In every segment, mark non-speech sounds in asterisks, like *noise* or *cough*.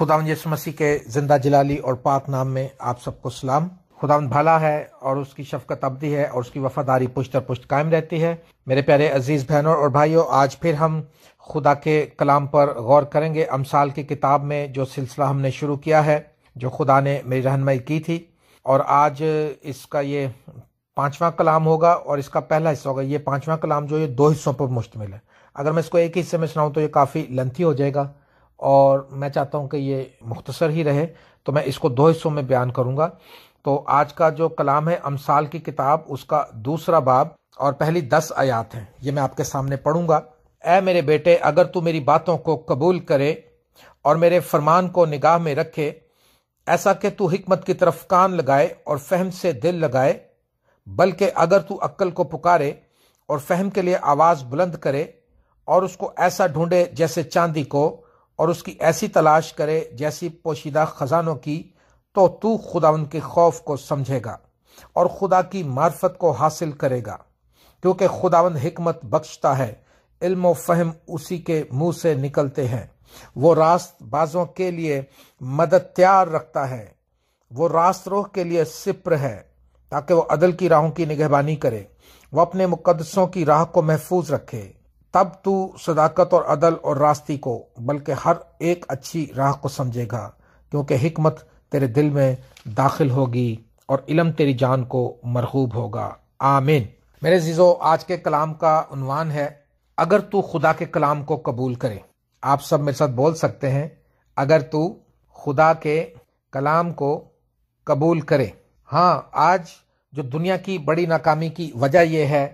खुदा मसीह के जिंदा जलाली और पाक नाम में आप सबको सलाम खुदा भला है और उसकी शफकत अबदी है और उसकी वफादारी पुष्ट और पुष्ट कायम रहती है मेरे प्यारे अजीज बहनों और भाइयों आज फिर हम खुदा के कलाम पर गौर करेंगे अमसाल की किताब में जो सिलसिला हमने शुरू किया है जो खुदा ने मेरी रहनमई की थी और आज इसका ये पांचवा कलाम होगा और इसका पहला हिस्सा होगा ये पांचवा कलाम जो ये दो हिस्सों पर मुश्तमिल है अगर मैं इसको एक हिस्से में सुनाऊँ तो ये काफ़ी लंथी हो जाएगा और मैं चाहता हूं कि ये मुख्तसर ही रहे तो मैं इसको दो हिस्सों में बयान करूंगा तो आज का जो कलाम है अमसाल की किताब उसका दूसरा बाब और पहली दस आयात है ये मैं आपके सामने पढ़ूंगा ऐ मेरे बेटे अगर तू मेरी बातों को कबूल करे और मेरे फरमान को निगाह में रखे ऐसा कि तू हिकमत की तरफ कान लगाए और फहम से दिल लगाए बल्कि अगर तू अक्ल को पुकारे और फहम के लिए आवाज़ बुलंद करे और उसको ऐसा ढूंढे जैसे चांदी को और उसकी ऐसी तलाश करे जैसी पोशीदा खजानों की तो तू खुदा उनके खौफ को समझेगा और खुदा की मार्फत को हासिल करेगा क्योंकि खुदावंद हिकमत बख्शता है इल्म फहम उसी के मुंह से निकलते हैं वो रास्त बाजों के लिए मदद तैयार रखता है वो रास्त रोह के लिए सिप्र है ताकि वो अदल की राहों की निगहबानी करे वो अपने मुकदसों की राह को महफूज रखे तब तू सदाकत और अदल और रास्ती को बल्कि हर एक अच्छी राह को समझेगा क्योंकि हिकमत तेरे दिल में दाखिल होगी और इलम तेरी जान को मरहूब होगा आमीन मेरे जीजो आज के कलाम का है अगर तू खुदा के कलाम को कबूल करे आप सब मेरे साथ बोल सकते हैं अगर तू खुदा के कलाम को कबूल करे हाँ आज जो दुनिया की बड़ी नाकामी की वजह यह है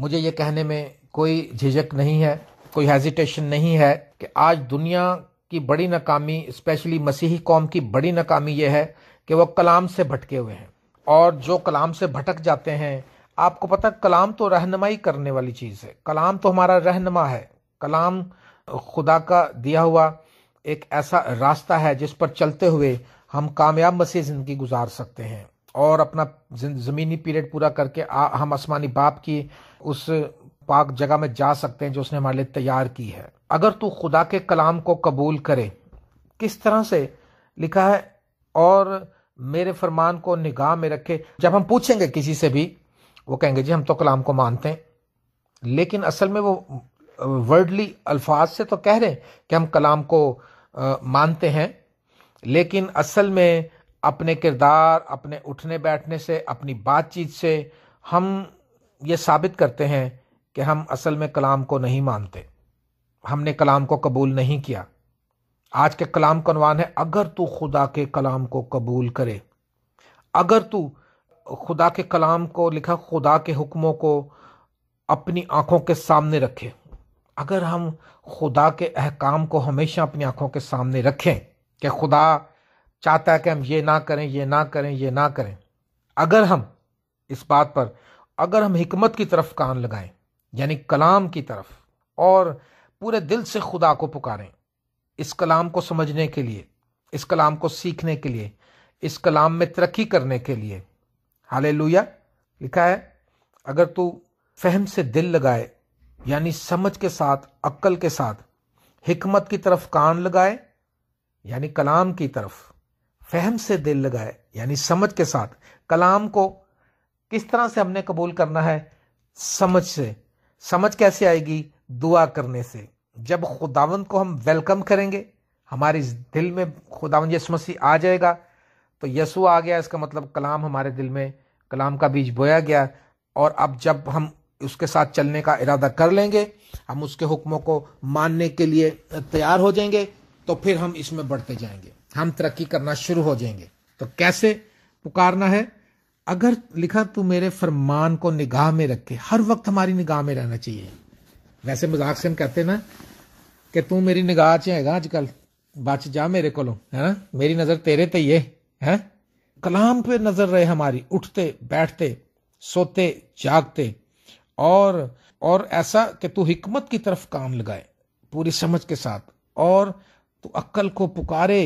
मुझे ये कहने में कोई झिझक नहीं है कोई हेजिटेशन नहीं है कि आज दुनिया की बड़ी नाकामी स्पेशली मसीही कौम की बड़ी नाकामी यह है कि वह कलाम से भटके हुए हैं और जो कलाम से भटक जाते हैं आपको पता कलाम तो रहनमाई करने वाली चीज़ है कलाम तो हमारा रहनमा है कलाम खुदा का दिया हुआ एक ऐसा रास्ता है जिस पर चलते हुए हम कामयाब मसीह ज़िंदगी गुजार सकते हैं और अपना ज़मीनी पीरियड पूरा करके आ, हम आसमानी बाप की उस पाक जगह में जा सकते हैं जो उसने हमारे लिए तैयार की है अगर तू खुदा के कलाम को कबूल करे किस तरह से लिखा है और मेरे फरमान को निगाह में रखे जब हम पूछेंगे किसी से भी वो कहेंगे जी हम तो कलाम को मानते हैं लेकिन असल में वो वर्डली अल्फाज से तो कह रहे हैं कि हम कलाम को मानते हैं लेकिन असल में अपने किरदार अपने उठने बैठने से अपनी बातचीत से हम ये साबित करते हैं कि हम असल में कलाम को नहीं मानते हमने कलाम को कबूल नहीं किया आज के कलाम का अनवान है अगर तू खुदा के कलाम को कबूल करे अगर तू खुदा के कलाम को लिखा खुदा के हुक्मों को अपनी आंखों के सामने रखे अगर हम खुदा के अहकाम को हमेशा अपनी आंखों के सामने रखें कि खुदा चाहता है कि हम ये ना करें ये ना करें ये ना करें अगर हम इस बात पर अगर हम हमत की तरफ कान लगाएं यानी कलाम की तरफ और पूरे दिल से खुदा को पुकारें इस कलाम को समझने के लिए इस कलाम को सीखने के लिए इस कलाम में तरक्की करने के लिए हाले लिखा है अगर तू फहम से दिल लगाए यानी समझ के साथ अक्ल के साथ हिकमत की तरफ कान लगाए यानी कलाम की तरफ फहम से दिल लगाए यानी समझ के साथ कलाम को किस तरह से हमने कबूल करना है समझ से समझ कैसे आएगी दुआ करने से जब खुदावंद को हम वेलकम करेंगे हमारे दिल में खुदावन यसु मसीह आ जाएगा तो यसु आ गया इसका मतलब कलाम हमारे दिल में कलाम का बीज बोया गया और अब जब हम उसके साथ चलने का इरादा कर लेंगे हम उसके हुक्मों को मानने के लिए तैयार हो जाएंगे तो फिर हम इसमें बढ़ते जाएंगे हम तरक्की करना शुरू हो जाएंगे तो कैसे पुकारना है अगर लिखा तू मेरे फरमान को निगाह में रखे हर वक्त हमारी निगाह में रहना चाहिए वैसे मजाक से हम कहते ना कि तू मेरी निगाह च हैगा अजकल बच जा मेरे को है ना मेरी नजर तेरे ते ये है कलाम पे नजर रहे हमारी उठते बैठते सोते जागते और और ऐसा कि तू हिकमत की तरफ काम लगाए पूरी समझ के साथ और तू अक्ल को पुकारे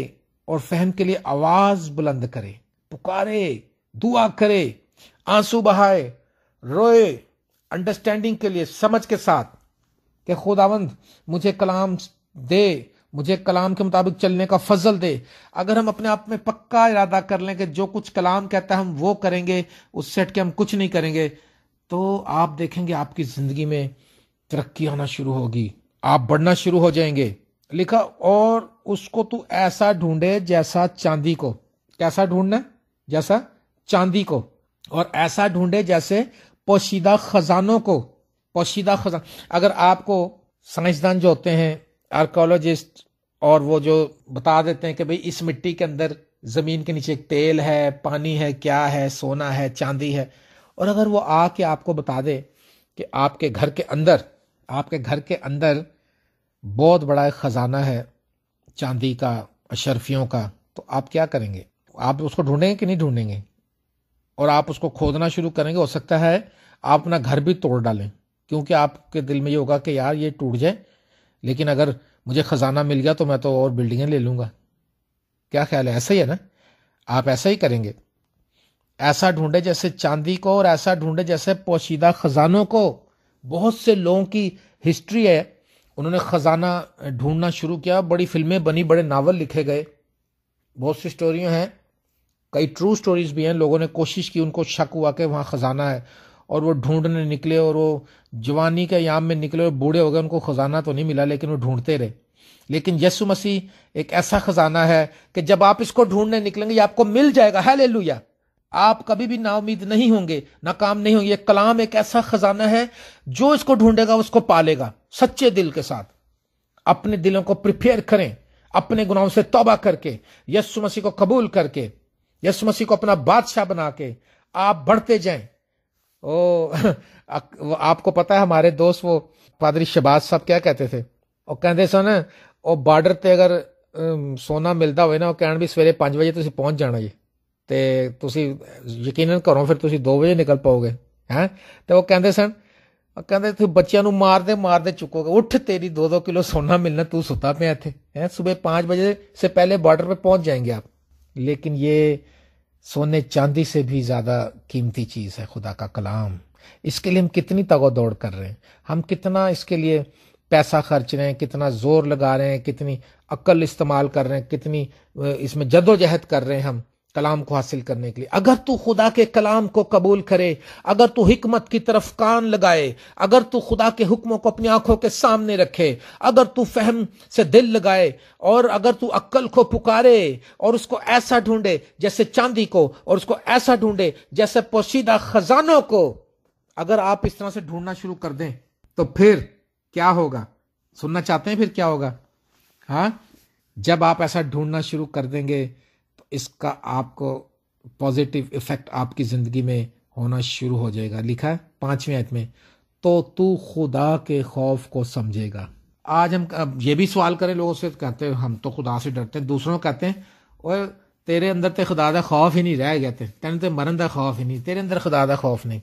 और फहम के लिए आवाज बुलंद करे पुकारे दुआ करे आंसू बहाए रोए अंडरस्टैंडिंग के लिए समझ के साथ कि खुदावंद मुझे कलाम दे मुझे कलाम के मुताबिक चलने का फजल दे अगर हम अपने आप में पक्का इरादा कर लें कि जो कुछ कलाम कहता है हम वो करेंगे उस सेट के हम कुछ नहीं करेंगे तो आप देखेंगे आपकी ज़िंदगी में तरक्की आना शुरू होगी आप बढ़ना शुरू हो जाएंगे लिखा और उसको तू ऐसा ढूंढे जैसा चांदी को कैसा ढूंढना जैसा चांदी को और ऐसा ढूंढे जैसे पोशीदा खजानों को पोशीदा खजान अगर आपको साइंसदान जो होते हैं आर्कोलॉजिस्ट और वो जो बता देते हैं कि भाई इस मिट्टी के अंदर ज़मीन के नीचे तेल है पानी है क्या है सोना है चांदी है और अगर वो आके आपको बता दे कि आपके घर के अंदर आपके घर के अंदर बहुत बड़ा एक ख़जाना है चांदी का अशरफियों का तो आप क्या करेंगे आप उसको ढूंढेंगे कि नहीं ढूंढेंगे और आप उसको खोदना शुरू करेंगे हो सकता है आप अपना घर भी तोड़ डालें क्योंकि आपके दिल में ये होगा कि यार ये टूट जाए लेकिन अगर मुझे ख़जाना मिल गया तो मैं तो और बिल्डिंगें ले लूँगा क्या ख्याल है ऐसा ही है ना आप ऐसा ही करेंगे ऐसा ढूंढे जैसे चांदी को और ऐसा ढूंढे जैसे पोशीदा ख़जानों को बहुत से लोगों की हिस्ट्री है उन्होंने ख़जाना ढूंढना शुरू किया बड़ी फिल्में बनी बड़े नावल लिखे गए बहुत सी स्टोरियाँ हैं कई ट्रू स्टोरीज भी हैं लोगों ने कोशिश की उनको शक हुआ कि वहाँ ख़जाना है और वो ढूंढने निकले और वो जवानी के याम में निकले और बूढ़े हो गए उनको ख़जाना तो नहीं मिला लेकिन वो ढूंढते रहे लेकिन यसु मसीह एक ऐसा ख़जाना है कि जब आप इसको ढूंढने निकलेंगे ये आपको मिल जाएगा है ले लुया आप कभी भी नाउमीद नहीं होंगे नाकाम नहीं होंगे कलाम एक ऐसा खजाना है जो इसको ढूंढेगा उसको पालेगा सच्चे दिल के साथ अपने दिलों को प्रिपेयर करें अपने गुनाहों से तौबा करके यस्सु मसीह को कबूल करके यसु मसीह को अपना बादशाह बना के आप बढ़ते जाएं ओ आपको पता है हमारे दोस्त वो पादरी शबाज साहब क्या कहते थे ਉਹ ਕਹਿੰਦੇ ਸਨ ਉਹ ਬਾਰਡਰ ਤੇ ਅਗਰ ਸੋਨਾ ਮਿਲਦਾ ਹੋਵੇ ਨਾ ਉਹ ਕਹਿਣ ਵੀ ਸਵੇਰੇ 5 ਵਜੇ ਤੁਸੀਂ ਪਹੁੰਚ ਜਾਣਾ ਜੀ ਤੇ ਤੁਸੀਂ ਯਕੀਨਨ ਘਰੋਂ ਫਿਰ ਤੁਸੀਂ 2 ਵਜੇ ਨਿਕਲ ਪਾਓਗੇ ਹੈ ਤੇ ਉਹ ਕਹਿੰਦੇ ਸਨ ਕਹਿੰਦੇ ਤੁਸੀਂ ਬੱਚਿਆਂ ਨੂੰ ਮਾਰਦੇ ਮਾਰਦੇ ਚੁੱਕੋਗੇ ਉੱਠ ਤੇਰੀ 2-2 ਕਿਲੋ ਸੋਨਾ ਮਿਲਣਾ ਤੂੰ ਸੁੱਤਾ ਪਿਆ ਇੱਥੇ ਹੈ ਸਵੇਰੇ 5 ਵਜੇ ਸੇ ਪਹਿਲੇ ਬਾਰਡਰ ਤੇ ਪਹੁੰਚ ਜਾਏਂਗੇ ਆਪ लेकिन ये सोने चांदी से भी ज़्यादा कीमती चीज़ है खुदा का कलाम इसके लिए हम कितनी तगो दौड़ कर रहे हैं हम कितना इसके लिए पैसा खर्च रहे हैं कितना जोर लगा रहे हैं कितनी अक्ल इस्तेमाल कर रहे हैं कितनी इसमें जदोजहद कर रहे हैं हम कलाम को हासिल करने के लिए अगर तू खुदा के कलाम को कबूल करे अगर तू हिकमत की तरफ कान लगाए अगर तू खुदा के हुक्मों को अपनी आंखों के सामने रखे अगर तू फहम से दिल लगाए और अगर तू अक्ल को पुकारे और उसको ऐसा ढूंढे जैसे चांदी को और उसको ऐसा ढूंढे जैसे पोशीदा खजानों को अगर आप इस तरह से ढूंढना शुरू कर दें तो फिर क्या होगा सुनना चाहते हैं फिर क्या होगा हाँ जब आप ऐसा ढूंढना शुरू कर देंगे इसका आपको पॉजिटिव इफ़ेक्ट आपकी ज़िंदगी में होना शुरू हो जाएगा लिखा है पाँचवें आयत में तो तू खुदा के खौफ को समझेगा आज हम ये भी सवाल करें लोगों से कहते हैं हम तो खुदा से डरते हैं दूसरों कहते हैं और तेरे अंदर तो खुदा का खौफ ही नहीं रह गया थे तेन तो मरण का खौफ ही नहीं तेरे अंदर खुदा का खौफ नहीं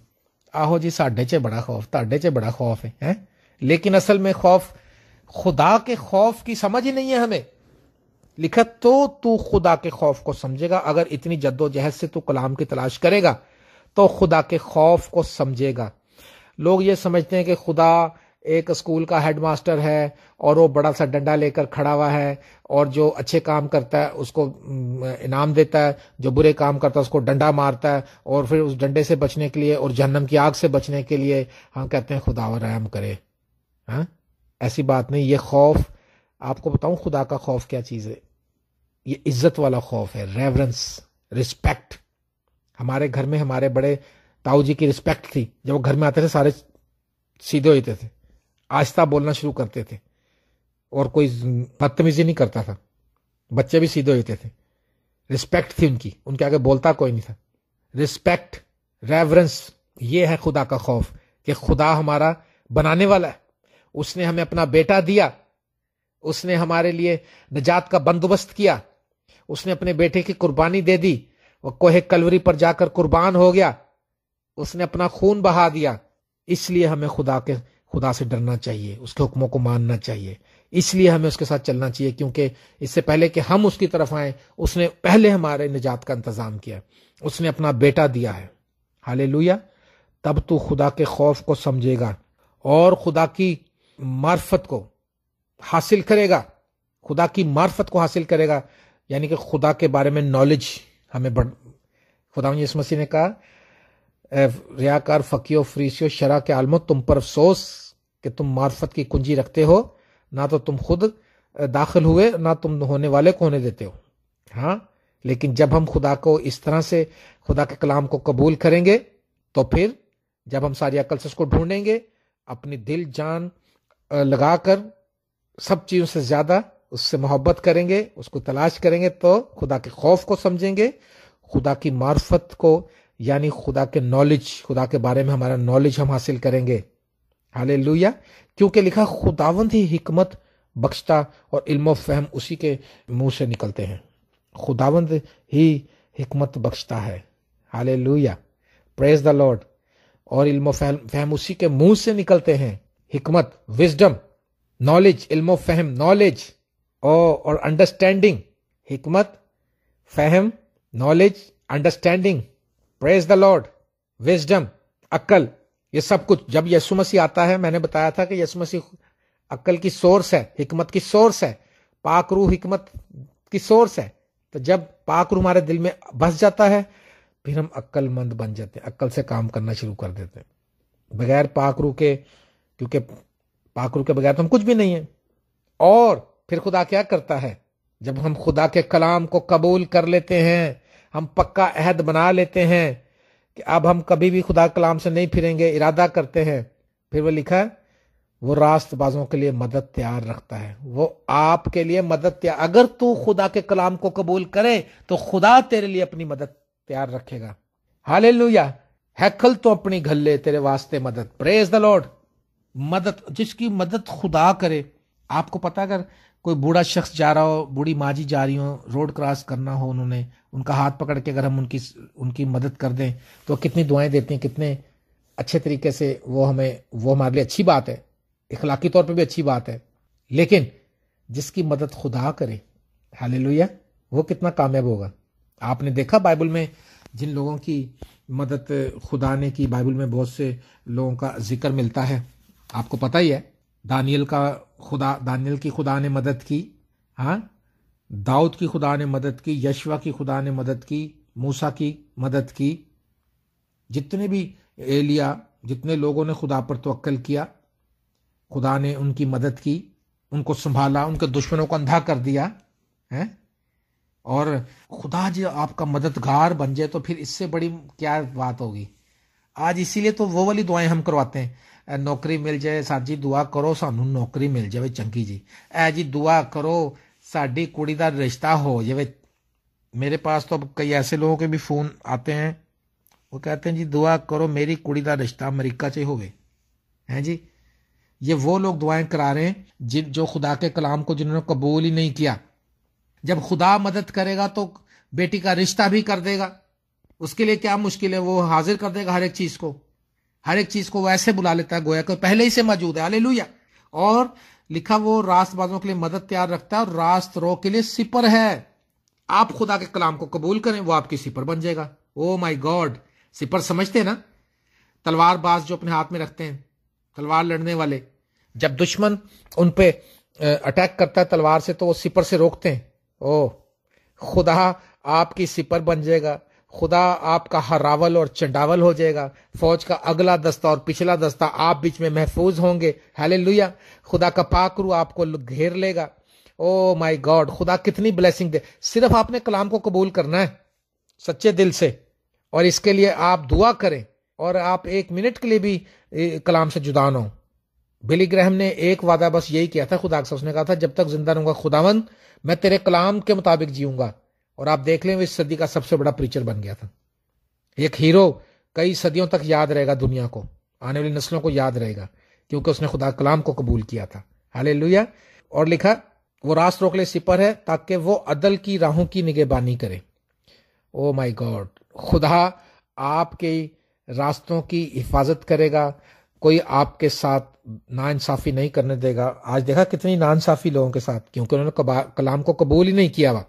आहो जी साढ़े च बड़ा खौफ ताडे च बड़ा खौफ है है लेकिन असल में खौफ खुदा के खौफ की समझ ही नहीं है हमें लिखा तो तू खुदा के खौफ को समझेगा अगर इतनी जद्दोजहद से तू कलाम की तलाश करेगा तो खुदा के खौफ को समझेगा लोग ये समझते हैं कि खुदा एक स्कूल का हेडमास्टर है और वो बड़ा सा डंडा लेकर खड़ा हुआ है और जो अच्छे काम करता है उसको इनाम देता है जो बुरे काम करता है उसको डंडा मारता है और फिर उस डंडे से बचने के लिए और जहन्नम की आग से बचने के लिए हम कहते हैं खुदा रहम करे हाँ ऐसी बात नहीं ये खौफ आपको बताऊं खुदा का खौफ क्या चीज़ है ये इज्जत वाला खौफ है रेवरेंस रिस्पेक्ट हमारे घर में हमारे बड़े ताऊ जी की रिस्पेक्ट थी जब वो घर में आते थे सारे सीधे होते थे आस्था बोलना शुरू करते थे और कोई बदतमीजी नहीं करता था बच्चे भी सीधे होते थे रिस्पेक्ट थी उनकी उनके आगे बोलता कोई नहीं था रिस्पेक्ट रेवरेंस ये है खुदा का खौफ कि खुदा हमारा बनाने वाला है उसने हमें अपना बेटा दिया उसने हमारे लिए निजात का बंदोबस्त किया उसने अपने बेटे की कुर्बानी दे दी वह कोहे कलवरी पर जाकर कुर्बान हो गया उसने अपना खून बहा दिया इसलिए हमें खुदा के खुदा से डरना चाहिए उसके हुक्मों को मानना चाहिए इसलिए हमें उसके साथ चलना चाहिए क्योंकि इससे पहले कि हम उसकी तरफ आए उसने पहले हमारे निजात का इंतजाम किया उसने अपना बेटा दिया है हाले तब तू खुदा के खौफ को समझेगा और खुदा की मार्फत को हासिल करेगा खुदा की मार्फत को हासिल करेगा यानी कि खुदा के बारे में नॉलेज हमें बढ़ खुदा यीशु मसीह ने कहा रियाकार फकीो फ्रीसियो शरा के आलमो तुम पर अफसोस कि तुम मार्फत की कुंजी रखते हो ना तो तुम खुद दाखिल हुए ना तुम होने वाले को होने देते हो हाँ लेकिन जब हम खुदा को इस तरह से खुदा के कलाम को कबूल करेंगे तो फिर जब हम सारी अकल से उसको ढूंढेंगे अपनी दिल जान लगाकर सब चीज़ों से ज़्यादा उससे मोहब्बत करेंगे उसको तलाश करेंगे तो खुदा के खौफ को समझेंगे खुदा की मार्फत को यानी खुदा के नॉलेज खुदा के बारे में हमारा नॉलेज हम हासिल करेंगे हाले लुया क्योंकि लिखा खुदावंद ही हिकमत बख्शता और इल्म फहम उसी के मुंह से निकलते हैं खुदावंद ही हमत बख्शता है हाले लुया प्रेज द लॉर्ड और इल्म फहम उसी के मुंह से निकलते हैं हिकमत विजडम नॉलेज इल्म फहम नॉलेज और अंडरस्टैंडिंग हिकमत फहम knowledge understanding praise the Lord wisdom अक्ल ये सब कुछ जब यसु मसीह आता है मैंने बताया था कि यसु मसीह अक्ल की सोर्स है हिकमत की सोर्स है पाकरू हिकमत की सोर्स है तो जब पाकरू हमारे दिल में बस जाता है फिर हम अक्लमंद बन जाते हैं अक्ल से काम करना शुरू कर देते हैं बगैर पाकरू के क्योंकि पाक के बगैर तो हम कुछ भी नहीं है और फिर खुदा क्या करता है जब हम खुदा के कलाम को कबूल कर लेते हैं हम पक्का अहद बना लेते हैं कि अब हम कभी भी खुदा कलाम से नहीं फिरेंगे इरादा करते हैं फिर वो लिखा है वो रास्तबाजों के लिए मदद तैयार रखता है वो आपके लिए मदद तैयार अगर तू खुदा के कलाम को कबूल करे तो खुदा तेरे लिए अपनी मदद तैयार रखेगा लुया हैकल तो अपनी घल्ले तेरे वास्ते मदद प्रेज द लॉर्ड मदद जिसकी मदद खुदा करे आपको पता अगर कोई बूढ़ा शख्स जा रहा हो बूढ़ी माँ जी जा रही हो रोड क्रॉस करना हो उन्होंने उनका हाथ पकड़ के अगर हम उनकी उनकी मदद कर दें तो कितनी दुआएं देते हैं कितने अच्छे तरीके से वो हमें वो हमारे लिए अच्छी बात है इखलाकी तौर पे भी अच्छी बात है लेकिन जिसकी मदद खुदा करे हाल लोहिया वो कितना कामयाब होगा आपने देखा बाइबल में जिन लोगों की मदद खुदा ने की बाइबल में बहुत से लोगों का जिक्र मिलता है आपको पता ही है दानियल का खुदा दानियल की खुदा ने मदद की हाँ दाऊद की खुदा ने मदद की यशवा की खुदा ने मदद की मूसा की मदद की जितने भी एलिया जितने लोगों ने खुदा पर तोल किया खुदा ने उनकी मदद की उनको संभाला उनके दुश्मनों को अंधा कर दिया है और खुदा जी आपका मददगार बन जाए तो फिर इससे बड़ी क्या बात होगी आज इसीलिए तो वो वाली दुआएं हम करवाते हैं અને નોકરી મળી જાય સાજી દુઆ કરો સાਾਨੂੰ નોકરી મળી જાવે ચંગીજી એજી દુઆ કરો સાડી કુડી ਦਾ રિਸ਼ਤਾ ਹੋ જાવે میرے پاس તો કઈ એસે લોકો કે ભી ફોન આતે હે વો કહેતે હે જી દુઆ કરો મેરી કુડી ਦਾ રિਸ਼ਤਾ અમેરિકા છે ਹੋવે હેજી યે વો લોગ દુઆએ કરા રહે જી જો ખુદા કે કલામ કો જિનેને કબૂલ ही નહીં કિયા જબ ખુદા મદદ કરેગા તો બેટી કા રિશતા ભી કર દેગા ઉસકે લિયે ક્યા મુશ્કિલ હે વો હાજર કર દેગા હર એક ચીઝ કો हर एक चीज को वो ऐसे बुला लेता है गोया को पहले ही से मौजूद है अले और लिखा वो रास्तबाजों के लिए मदद तैयार रखता है और रास्त रो के लिए सिपर है आप खुदा के कलाम को कबूल करें वो आपकी सिपर बन जाएगा ओ माई गॉड सिपर समझते हैं ना तलवार बाज जो अपने हाथ में रखते हैं तलवार लड़ने वाले जब दुश्मन उन पे अटैक करता है तलवार से तो वो सिपर से रोकते हैं ओ खुदा आपकी सिपर बन जाएगा खुदा आपका हरावल और चंडावल हो जाएगा फौज का अगला दस्ता और पिछला दस्ता आप बीच में महफूज होंगे हाले खुदा का पाकरू आपको घेर लेगा ओ माई गॉड खुदा कितनी ब्लेसिंग दे सिर्फ आपने कलाम को कबूल करना है सच्चे दिल से और इसके लिए आप दुआ करें और आप एक मिनट के लिए भी कलाम से जुदा ना हो बिली ग्रहम ने एक वादा बस यही किया था खुदा से उसने कहा था जब तक जिंदा रहूंगा खुदावन मैं तेरे कलाम के मुताबिक जीऊंगा और आप देख लें वो इस सदी का सबसे बड़ा प्रीचर बन गया था एक हीरो कई सदियों तक याद रहेगा दुनिया को आने वाली नस्लों को याद रहेगा क्योंकि उसने खुदा कलाम को कबूल किया था हाले और लिखा वो रास रोक ले सिपर है ताकि वो अदल की राहों की निगेबानी करे ओ माय गॉड खुदा आपके रास्तों की हिफाजत करेगा कोई आपके साथ नाइंसाफ़ी नहीं करने देगा आज देखा कितनी नाइंसाफ़ी लोगों के साथ क्योंकि उन्होंने कलाम को कबूल ही नहीं किया हुआ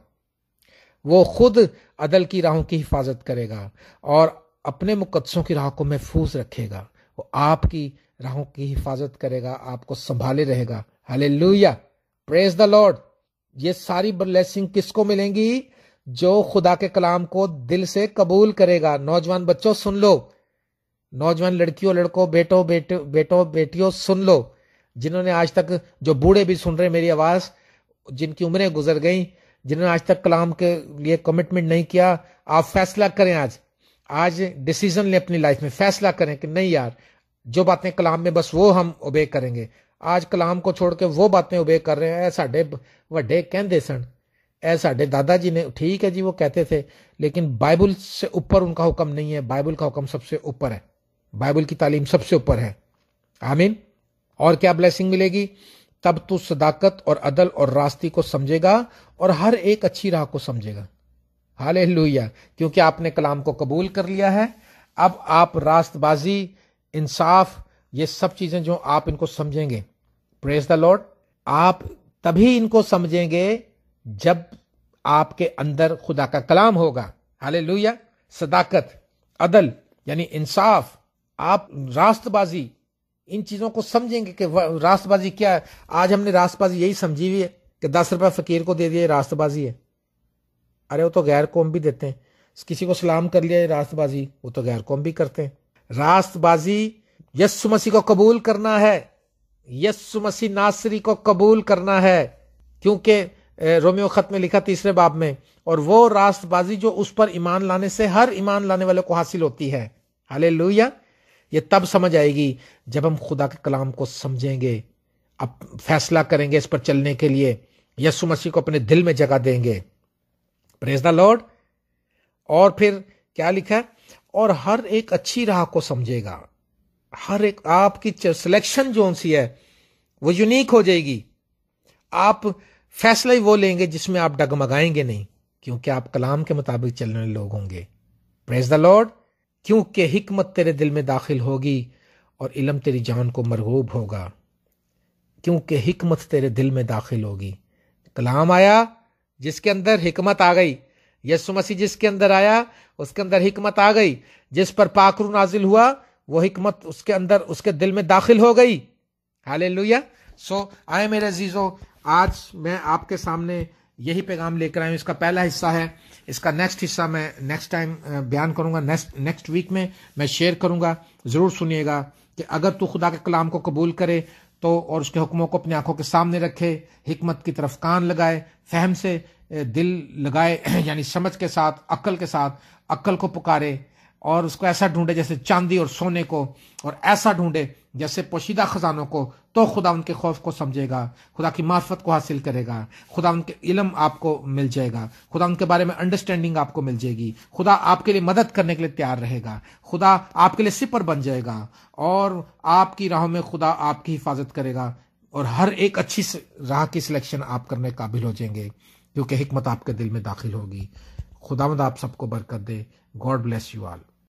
वो खुद अदल की राहों की हिफाजत करेगा और अपने मुकदसों की राह को महफूज रखेगा वो आपकी राहों की हिफाजत करेगा आपको संभाले रहेगा हले लुया प्रेज द लॉर्ड ये सारी ब्लेसिंग किसको मिलेंगी जो खुदा के कलाम को दिल से कबूल करेगा नौजवान बच्चों सुन लो नौजवान लड़कियों लड़कों बेटो बेटो बेटो बेटियों सुन लो जिन्होंने आज तक जो बूढ़े भी सुन रहे मेरी आवाज जिनकी उम्रें गुजर गई जिन्होंने आज तक कलाम के लिए कमिटमेंट नहीं किया आप फैसला करें आज आज डिसीजन लें अपनी लाइफ में फैसला करें कि नहीं यार जो बातें कलाम में बस वो हम ओबे करेंगे आज कलाम को छोड़ के वो बातें ओबे कर रहे हैं साढ़े वे कहते सन ऐ साढ़े दादाजी ने ठीक है जी वो कहते थे लेकिन बाइबल से ऊपर उनका हुक्म नहीं है बाइबल का हुक्म सबसे ऊपर है बाइबल की तालीम सबसे ऊपर है आमीन और क्या ब्लेसिंग मिलेगी तब तू सदाकत और अदल और रास्ती को समझेगा और हर एक अच्छी राह को समझेगा हाल लोहिया क्योंकि आपने कलाम को कबूल कर लिया है अब आप रास्तबाजी इंसाफ ये सब चीजें जो आप इनको समझेंगे प्रेस द लॉर्ड आप तभी इनको समझेंगे जब आपके अंदर खुदा का कलाम होगा हाल लोहिया सदाकत अदल यानी इंसाफ आप रास्तबाजी इन चीज़ों को समझेंगे कि रास्तबाजी क्या है आज हमने रास्तबाजी यही समझी हुई है कि दस रुपये फ़कीर को दे दिए रास्तबाजी है अरे वो तो गैर कौम भी देते हैं किसी को सलाम कर लिया रास्तबाजी वो तो गैर कौम भी करते हैं रास्तबाजी यस्सु मसीह को कबूल करना है यस्सु मसीह नासरी को कबूल करना है क्योंकि रोमियो खत में लिखा तीसरे बाब में और वो रास्तबाजी जो उस पर ईमान लाने से हर ईमान लाने वाले को हासिल होती है हाले ये तब समझ आएगी जब हम खुदा के कलाम को समझेंगे अब फैसला करेंगे इस पर चलने के लिए यसु मसीह को अपने दिल में जगह देंगे प्रेज द लॉर्ड और फिर क्या लिखा है और हर एक अच्छी राह को समझेगा हर एक आपकी सिलेक्शन जो सी है वो यूनिक हो जाएगी आप फैसला ही वो लेंगे जिसमें आप डगमगाएंगे नहीं क्योंकि आप कलाम के मुताबिक चलने लोग होंगे प्रेज द लॉर्ड क्योंकि हिकमत तेरे दिल में दाखिल होगी और इलम तेरी जान को मरगूब होगा क्योंकि हिकमत तेरे दिल में दाखिल होगी कलाम आया जिसके अंदर हिकमत आ गई यसु मसीह जिसके अंदर आया उसके अंदर हिकमत आ गई जिस पर पाखरू नाजिल हुआ वो हिकमत उसके अंदर उसके दिल में दाखिल हो गई हाल सो आए मेरे अजीज़ो आज मैं आपके सामने यही पैगाम लेकर आया इसका पहला हिस्सा है इसका नेक्स्ट हिस्सा मैं नेक्स्ट टाइम बयान करूंगा नेक्स्ट नेक्स्ट वीक में मैं शेयर करूंगा ज़रूर सुनिएगा कि अगर तू खुदा के कलाम को कबूल करे तो और उसके हुक्मों को अपनी आंखों के सामने रखे हमत की तरफ कान लगाए फहम से दिल लगाए *clears throat* यानी समझ के साथ अक्ल के साथ अक्ल को पुकारे और उसको ऐसा ढूंढे जैसे चांदी और सोने को और ऐसा ढूंढे जैसे पोशीदा खजानों को तो खुदा उनके खौफ को समझेगा खुदा की मार्फत को हासिल करेगा खुदा उनके इलम आपको मिल जाएगा खुदा उनके बारे में अंडरस्टैंडिंग आपको मिल जाएगी खुदा आपके लिए मदद करने के लिए तैयार रहेगा खुदा आपके लिए सिपर बन जाएगा और आपकी राहों में खुदा आपकी हिफाजत करेगा और हर एक अच्छी राह की सिलेक्शन आप करने काबिल हो जाएंगे क्योंकि हिकमत आपके दिल में दाखिल होगी मद आप सबको बरकत दे गॉड ब्लेस यू ऑल